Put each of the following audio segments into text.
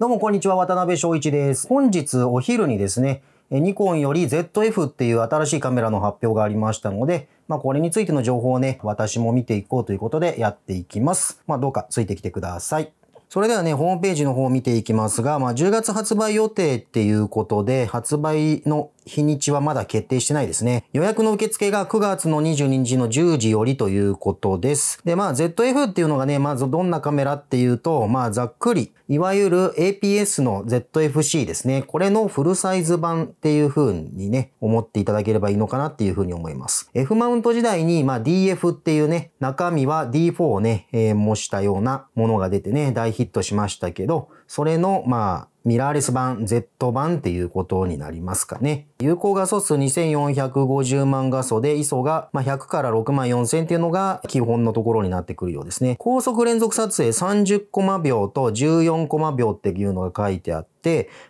どうもこんにちは、渡辺翔一です。本日お昼にですね、ニコンより ZF っていう新しいカメラの発表がありましたので、まあこれについての情報をね、私も見ていこうということでやっていきます。まあどうかついてきてください。それではね、ホームページの方を見ていきますが、まあ10月発売予定っていうことで、発売の日にちはまだ決定してないですね。予約の受付が9月の22日の10時よりということです。で、まあ ZF っていうのがね、まずどんなカメラっていうと、まあざっくり、いわゆる APS の ZFC ですね。これのフルサイズ版っていう風にね、思っていただければいいのかなっていう風に思います。F マウント時代に、まあ DF っていうね、中身は D4 をね、えー、模したようなものが出てね、大ヒットしましたけど、それの、まあ、ミラーレス版、Z 版っていうことになりますかね。有効画素数2450万画素で、ISO が100から6万4000っていうのが基本のところになってくるようですね。高速連続撮影30コマ秒と14コマ秒っていうのが書いてあって、、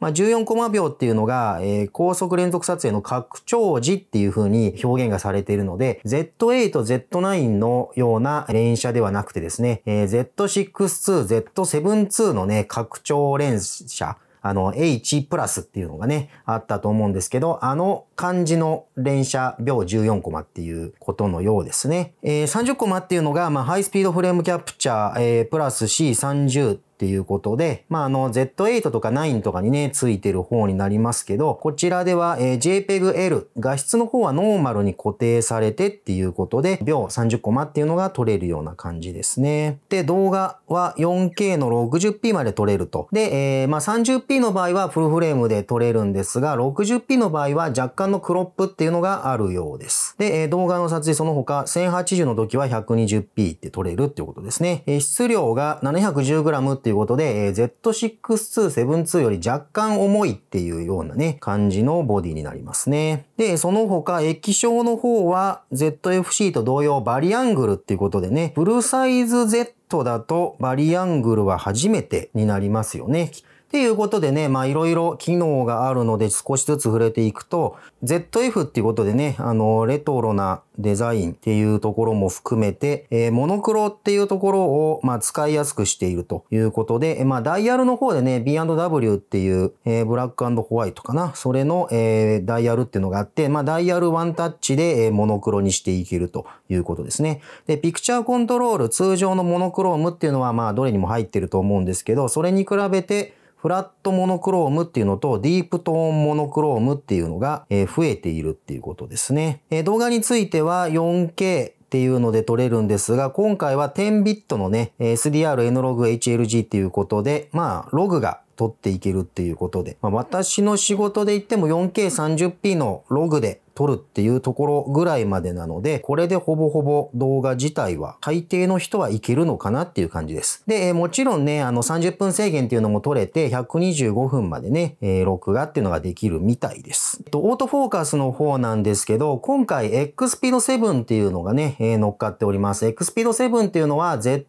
まあ、14コマ秒っていうのが、えー、高速連続撮影の拡張時っていう風に表現がされているので、Z8、Z9 のような連写ではなくてですね、えー、Z62、Z72 のね、拡張連写、あの、H プラスっていうのがね、あったと思うんですけど、あの漢字の連写秒14コマっていうことのようですね。えー、30コマっていうのが、まあ、ハイスピードフレームキャプチャー、えー、プラス C30 ていうことで、まあ、あの Z8 とか9とかにね、ついてる方になりますけど、こちらでは、え JPEG-L、画質の方はノーマルに固定されてっていうことで、秒30コマっていうのが撮れるような感じですね。で、動画は 4K の 60p まで撮れると。で、えー、まあ、30p の場合はフルフレームで撮れるんですが、60p の場合は若干のクロップっていうのがあるようです。で、え動画の撮影その他、1080の時は 120p って撮れるっていうことですね。え質量が 710g っていうということで、えー、Z627 より若干重いっていうようなね、感じのボディになりますね。で、その他液晶の方は ZFC と同様バリアングルっていうことでね、フルサイズ Z だとバリアングルは初めてになりますよね。きっっていうことでね、まあいろいろ機能があるので少しずつ触れていくと、ZF っていうことでね、あの、レトロなデザインっていうところも含めて、えー、モノクロっていうところを、まあ、使いやすくしているということで、まあ、ダイヤルの方でね、B&W っていう、えー、ブラックホワイトかな、それの、えー、ダイヤルっていうのがあって、まあ、ダイヤルワンタッチで、えー、モノクロにしていけるということですね。で、ピクチャーコントロール、通常のモノクロームっていうのは、まあ、どれにも入ってると思うんですけど、それに比べて、フラットモノクロームっていうのとディープトーンモノクロームっていうのが増えているっていうことですね。動画については 4K っていうので撮れるんですが、今回は10ビットのね、SDR、N ログ、HLG っていうことで、まあ、ログが撮っていけるっていうことで、まあ、私の仕事で言っても 4K30p のログで撮るっていうところぐらいまでなので、これでほぼほぼ動画自体は、大抵の人はいけるのかなっていう感じです。で、もちろんね、あの30分制限っていうのも撮れて、125分までね、えー、録画っていうのができるみたいです。えっと、オートフォーカスの方なんですけど、今回 XSpeed7 っていうのがね、えー、乗っかっております。XSpeed7 っていうのは Z8、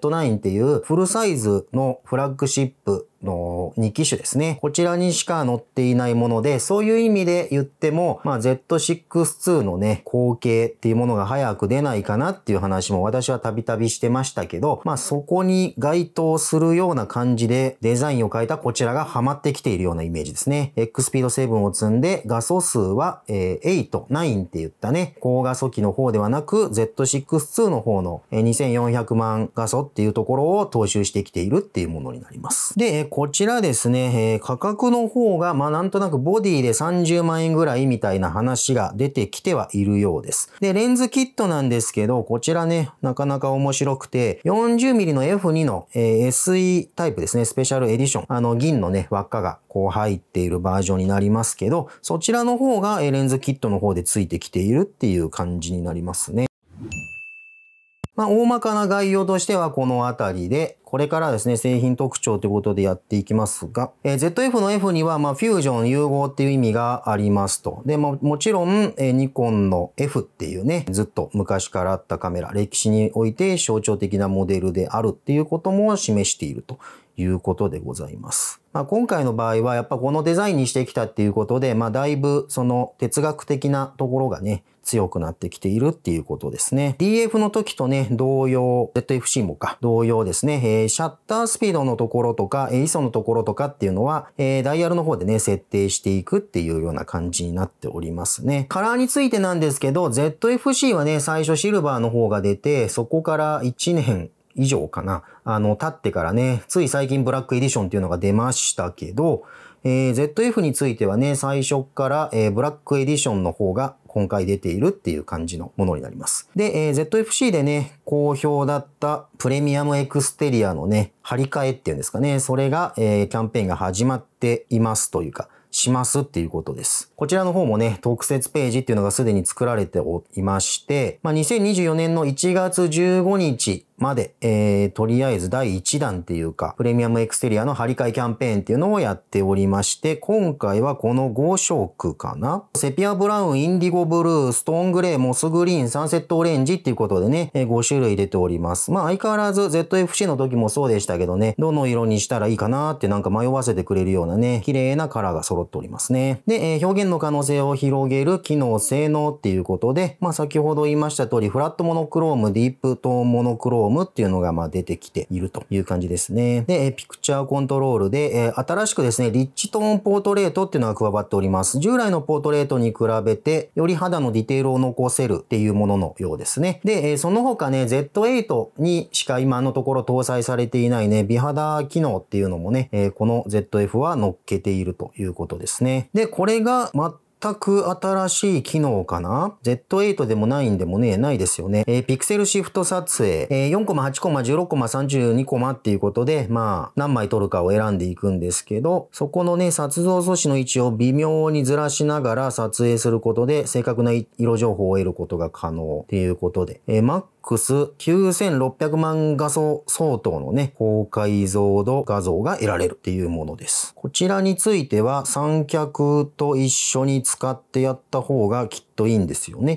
Z9 っていうフルサイズのフラッグシップの2機種ですね。こちらにしか載っていないもので、そういう意味で言っても、まあ、Z6-2 のね、後継っていうものが早く出ないかなっていう話も私はたびたびしてましたけど、まあ、そこに該当するような感じでデザインを変えたこちらがハマってきているようなイメージですね。X スピード7を積んで画素数は、えー、8、9って言ったね、高画素機の方ではなく Z6-2 の方の2400万画素っていうところを踏襲してきているっていうものになります。で、こちらですね、えー、価格の方が、まあ、なんとなくボディで30万円ぐらいみたいな話が出てきてはいるようです。で、レンズキットなんですけど、こちらね、なかなか面白くて、40mm の F2 の、えー、SE タイプですね、スペシャルエディション。あの、銀のね、輪っかがこう入っているバージョンになりますけど、そちらの方が、えレンズキットの方でついてきているっていう感じになりますね。まあ、大まかな概要としてはこのあたりで、これからですね、製品特徴ということでやっていきますが、えー、ZF の F には、まあ、フュージョン融合っていう意味がありますと。で、も、もちろん、えー、ニコンの F っていうね、ずっと昔からあったカメラ、歴史において象徴的なモデルであるっていうことも示しているということでございます。まあ、今回の場合はやっぱこのデザインにしてきたっていうことで、まあ、だいぶその哲学的なところがね、強くなってきているっていうことですね。DF の時とね、同様、ZFC もか、同様ですね、えー、シャッタースピードのところとか、えー、ISO のところとかっていうのは、えー、ダイヤルの方でね、設定していくっていうような感じになっておりますね。カラーについてなんですけど、ZFC はね、最初シルバーの方が出て、そこから1年、以上かな。あの、経ってからね、つい最近ブラックエディションっていうのが出ましたけど、えー、ZF についてはね、最初から、えー、ブラックエディションの方が今回出ているっていう感じのものになります。で、えー、ZFC でね、好評だったプレミアムエクステリアのね、張り替えっていうんですかね、それが、えー、キャンペーンが始まっていますというか、しますっていうことです。こちらの方もね、特設ページっていうのがすでに作られておりまして、まあ、2024年の1月15日まで、えー、とりあえず第1弾っていうか、プレミアムエクステリアの張り替えキャンペーンっていうのをやっておりまして、今回はこの5色かな。セピアブラウン、インディゴブルー、ストーングレー、モスグリーン、サンセットオレンジっていうことでね、えー、5種類出ております。まあ相変わらず ZFC の時もそうでしたけどね、どの色にしたらいいかなってなんか迷わせてくれるようなね、綺麗なカラーが揃ってっておりますね。で、え表現の可能性を広げる機能、性能っていうことで、まあ、先ほど言いました通り、フラットモノクローム、ディープトーンモノクロームっていうのが、まあ、出てきているという感じですね。で、えピクチャーコントロールで、え新しくですね、リッチトーンポートレートっていうのが加わっております。従来のポートレートに比べて、より肌のディテールを残せるっていうもののようですね。で、えその他ね、Z8 にしか今のところ搭載されていないね、美肌機能っていうのもね、えこの ZF は乗っけているということですね。で、これが全く新しい機能かな ?Z8 でもないんでもね、ないですよね。えー、ピクセルシフト撮影、えー、4コマ、8コマ、16コマ、32コマっていうことで、まあ、何枚撮るかを選んでいくんですけど、そこのね、撮像素子の位置を微妙にずらしながら撮影することで、正確な色情報を得ることが可能っていうことで、えー9600万画素相当のね、高解像度画像が得られるっていうものです。こちらについては三脚と一緒に使ってやった方がきっといいんですよね。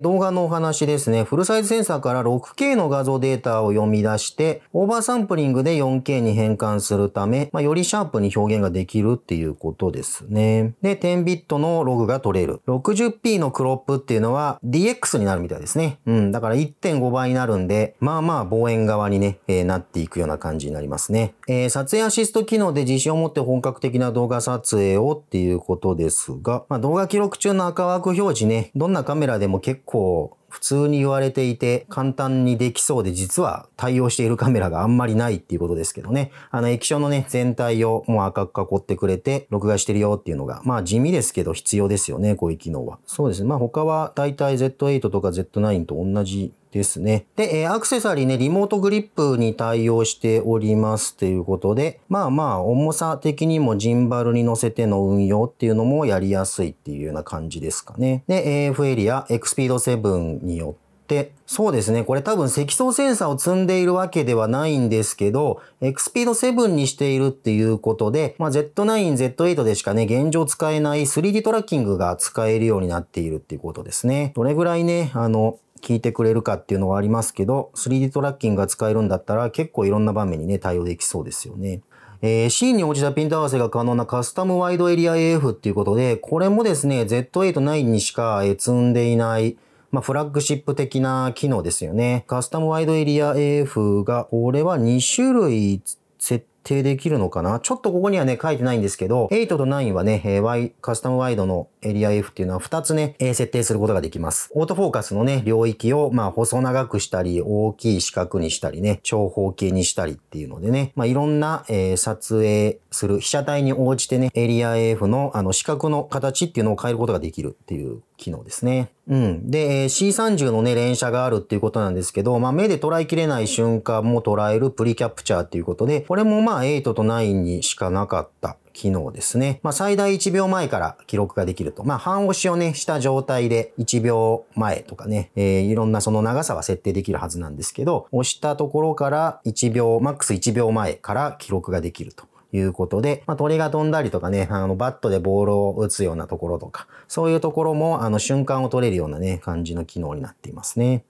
動画のお話ですね。フルサイズセンサーから 6K の画像データを読み出して、オーバーサンプリングで 4K に変換するため、まあ、よりシャープに表現ができるっていうことですね。で、10ビットのログが取れる。60p のクロップっていうのは DX になるみたいですね。うん。だから1.5倍になるんで、まあまあ望遠側にね、えー、なっていくような感じになりますね。えー、撮影アシスト機能で自信を持って本格的な動画撮影をっていうことですが、まあ、動画記録中の赤枠表示ね、どんなカメラでも結構構普通に言われていて簡単にできそうで実は対応しているカメラがあんまりないっていうことですけどね。あの液晶のね全体をもう赤く囲ってくれて録画してるよっていうのがまあ地味ですけど必要ですよねこういう機能は。そうですね。まあ他はだいたい Z8 とか Z9 と同じですね。で、えアクセサリーね、リモートグリップに対応しておりますということで、まあまあ、重さ的にもジンバルに乗せての運用っていうのもやりやすいっていうような感じですかね。で、AF エリア、エクスピード7によって、そうですね。これ多分積層センサーを積んでいるわけではないんですけど、X スピード7にしているっていうことで、まあ、Z9、Z8 でしかね、現状使えない 3D トラッキングが使えるようになっているっていうことですね。どれぐらいね、あの、聞いてくれるかっていうのはありますけど、3D トラッキングが使えるんだったら結構いろんな場面にね、対応できそうですよね。えー、シーンに応じたピント合わせが可能なカスタムワイドエリア AF っていうことで、これもですね、Z8-9 にしか、え積んでいない、まあ、フラッグシップ的な機能ですよね。カスタムワイドエリア AF が、これは2種類設定できるのかなちょっとここにはね、書いてないんですけど、8と9はね、え Y、カスタムワイドのエリア F っていうのは2つね、え設定することができます。オートフォーカスのね、領域を、まあ、細長くしたり、大きい四角にしたりね、長方形にしたりっていうのでね、まあ、いろんな、えー、撮影する被写体に応じてね、エリア F のあの四角の形っていうのを変えることができるっていう機能ですね。うん。で、C30 のね、連射があるっていうことなんですけど、まあ、目で捉えきれない瞬間も捉えるプリキャプチャーっていうことで、これもまあ、8と9にしかなかった機能ですね。まあ、最大1秒前から記録ができると。まあ、半押しをね、した状態で1秒前とかね、えー、いろんなその長さは設定できるはずなんですけど、押したところから1秒、マックス1秒前から記録ができると。いうことで、まあ、鳥が飛んだりとかね、あの、バットでボールを打つようなところとか、そういうところも、あの、瞬間を取れるようなね、感じの機能になっていますね。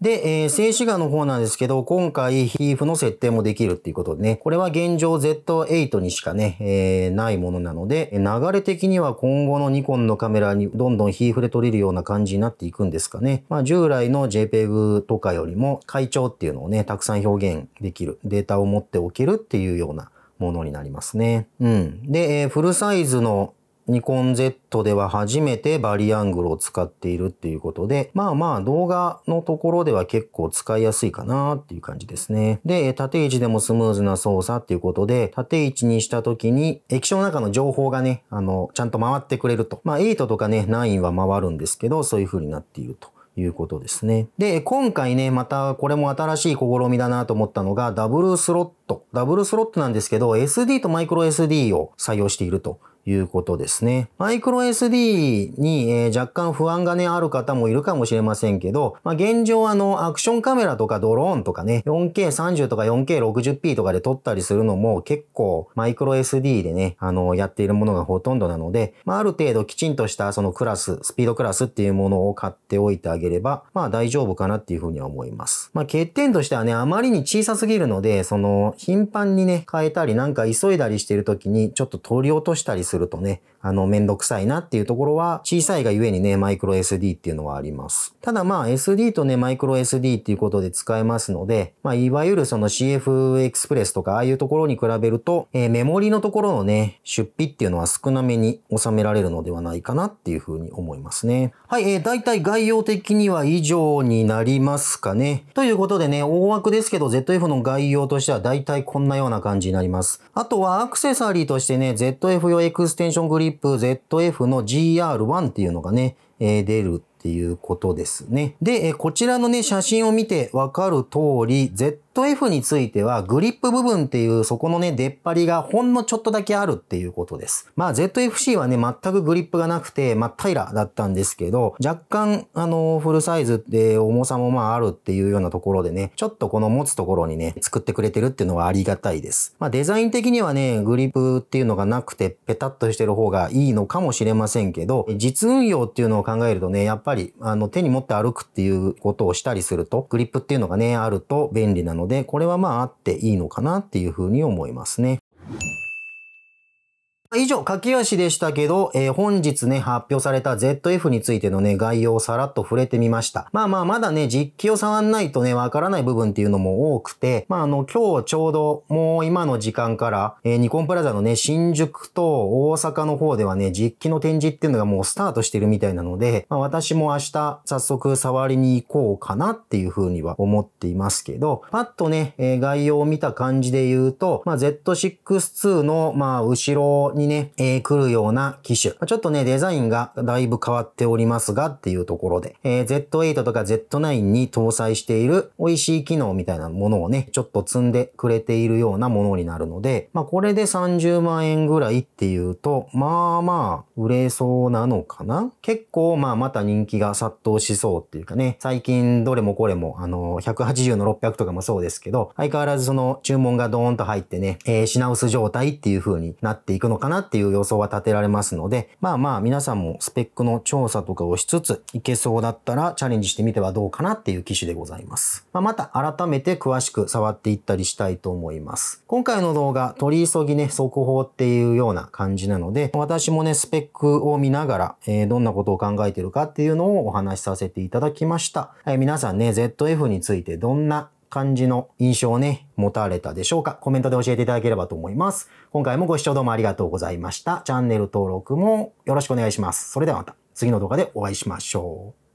で、えー、静止画の方なんですけど、今回、ヒーフの設定もできるっていうことでね、これは現状 Z8 にしかね、えー、ないものなので、流れ的には今後のニコンのカメラにどんどんヒーフで撮れるような感じになっていくんですかね。まあ、従来の JPEG とかよりも、会長っていうのをね、たくさん表現できる、データを持っておけるっていうようなものになりますね。うん。で、えー、フルサイズのニコン Z では初めてバリアングルを使っているっていうことで、まあまあ動画のところでは結構使いやすいかなっていう感じですね。で、縦位置でもスムーズな操作っていうことで、縦位置にした時に液晶の中の情報がね、あの、ちゃんと回ってくれると。まあ8とかね、9は回るんですけど、そういう風になっていると。いうことですね。で、今回ね、またこれも新しい試みだなと思ったのが、ダブルスロット。ダブルスロットなんですけど、SD とマイクロ SD を採用しているということですね。マイクロ SD に、えー、若干不安がね、ある方もいるかもしれませんけど、まあ、現状あの、アクションカメラとかドローンとかね、4K30 とか 4K60p とかで撮ったりするのも結構マイクロ SD でね、あの、やっているものがほとんどなので、まあ、ある程度きちんとしたそのクラス、スピードクラスっていうものを買っておいてあげれば、まあ大丈夫かなっていうふうには思います。まあ欠点としてはね、あまりに小さすぎるので、その、頻繁にね、変えたりなんか急いだりしてる時にちょっと取り落としたりするするとね、あの、めんどくさいなっていうところは、小さいがゆえにね、マイクロ SD っていうのはあります。ただまあ、SD とね、マイクロ SD っていうことで使えますので、まあ、いわゆるその CF エクスプレスとか、ああいうところに比べると、えー、メモリのところのね、出費っていうのは少なめに収められるのではないかなっていうふうに思いますね。はい、えー、大体概要的には以上になりますかね。ということでね、大枠ですけど、ZF の概要としては大体こんなような感じになります。あとはアクセサリーとしてね、ZF 用エクステンショングリー z i z f の GR1 っていうのがね、えー、出るっていうことですね。で、えこちらのね、写真を見てわかる通り、Z f ト F についてはグリップ部分っていうそこのね出っ張りがほんのちょっとだけあるっていうことです。まあ ZFC はね全くグリップがなくてまっ平らだったんですけど若干あのフルサイズで重さもまああるっていうようなところでねちょっとこの持つところにね作ってくれてるっていうのはありがたいです。まあデザイン的にはねグリップっていうのがなくてペタッとしてる方がいいのかもしれませんけど実運用っていうのを考えるとねやっぱりあの手に持って歩くっていうことをしたりするとグリップっていうのがねあると便利なのでで、これはまああっていいのかなっていうふうに思いますね。以上、駆き足でしたけど、えー、本日ね、発表された ZF についてのね、概要をさらっと触れてみました。まあまあ、まだね、実機を触んないとね、わからない部分っていうのも多くて、まああの、今日ちょうど、もう今の時間から、えー、ニコンプラザのね、新宿と大阪の方ではね、実機の展示っていうのがもうスタートしてるみたいなので、まあ私も明日、早速触りに行こうかなっていうふうには思っていますけど、パッとね、えー、概要を見た感じで言うと、まあ Z62 の、まあ後ろにね、えー、来るような機種。ちょっとね、デザインがだいぶ変わっておりますがっていうところで、えー、Z8 とか Z9 に搭載している美味しい機能みたいなものをね、ちょっと積んでくれているようなものになるので、まあこれで30万円ぐらいっていうと、まあまあ売れそうなのかな結構まあまた人気が殺到しそうっていうかね、最近どれもこれもあの、180の600とかもそうですけど、相変わらずその注文がドーンと入ってね、えー、品薄状態っていう風になっていくのかななっていう予想は立てられますので、まあまあ皆さんもスペックの調査とかをしつつ、いけそうだったらチャレンジしてみてはどうかなっていう機種でございます。まあ、また改めて詳しく触っていったりしたいと思います。今回の動画、取り急ぎね、速報っていうような感じなので、私もね、スペックを見ながら、えー、どんなことを考えてるかっていうのをお話しさせていただきました。はい、皆さんね、ZF についてどんな感じの印象をね、持たれたでしょうかコメントで教えていただければと思います。今回もご視聴どうもありがとうございました。チャンネル登録もよろしくお願いします。それではまた次の動画でお会いしましょう。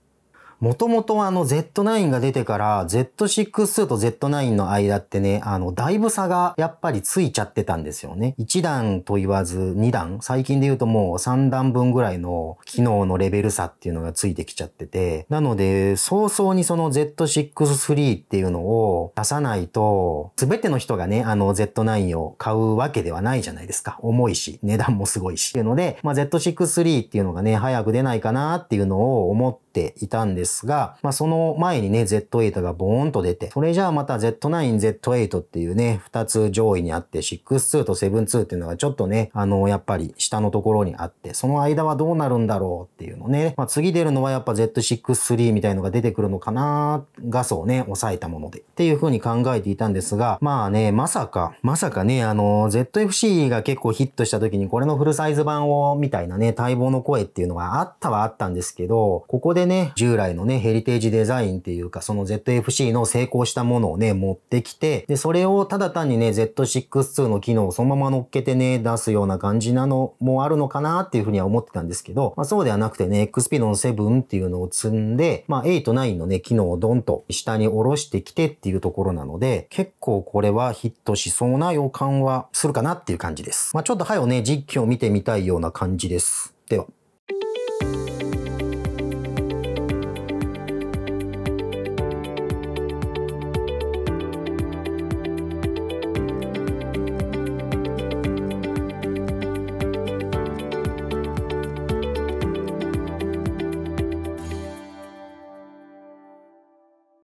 もともとあの Z9 が出てから Z6 と Z9 の間ってね、あの、だいぶ差がやっぱりついちゃってたんですよね。1段と言わず2段、最近で言うともう3段分ぐらいの機能のレベル差っていうのがついてきちゃってて、なので、早々にその Z6-3 っていうのを出さないと、すべての人がね、あの Z9 を買うわけではないじゃないですか。重いし、値段もすごいし。っていうので、まあ、Z6-3 っていうのがね、早く出ないかなっていうのを思って、ていたんですが、まあ、その前にね、Z8 がボーンと出て、それじゃあまた Z9、Z8 っていうね、2つ上位にあって、6-2と7-2っていうのがちょっとね、あの、やっぱり下のところにあって、その間はどうなるんだろうっていうのね。まあ、次出るのはやっぱ Z6-3 みたいのが出てくるのかな、画素をね、抑えたもので。っていう風に考えていたんですが、まあね、まさか、まさかね、あの、ZFC が結構ヒットした時にこれのフルサイズ版を、みたいなね、待望の声っていうのがあったはあったんですけど、ここでね、従来のね、ヘリテージデザインっていうか、その ZFC の成功したものをね、持ってきて、で、それをただ単にね、Z62 の機能をそのまま乗っけてね、出すような感じなのもあるのかなっていうふうには思ってたんですけど、まあ、そうではなくてね、XP の7っていうのを積んで、まあ、8、9のね、機能をドンと下に下ろしてきてっていうところなので、結構これはヒットしそうな予感はするかなっていう感じです。まあ、ちょっと早うね、実機を見てみたいような感じです。では。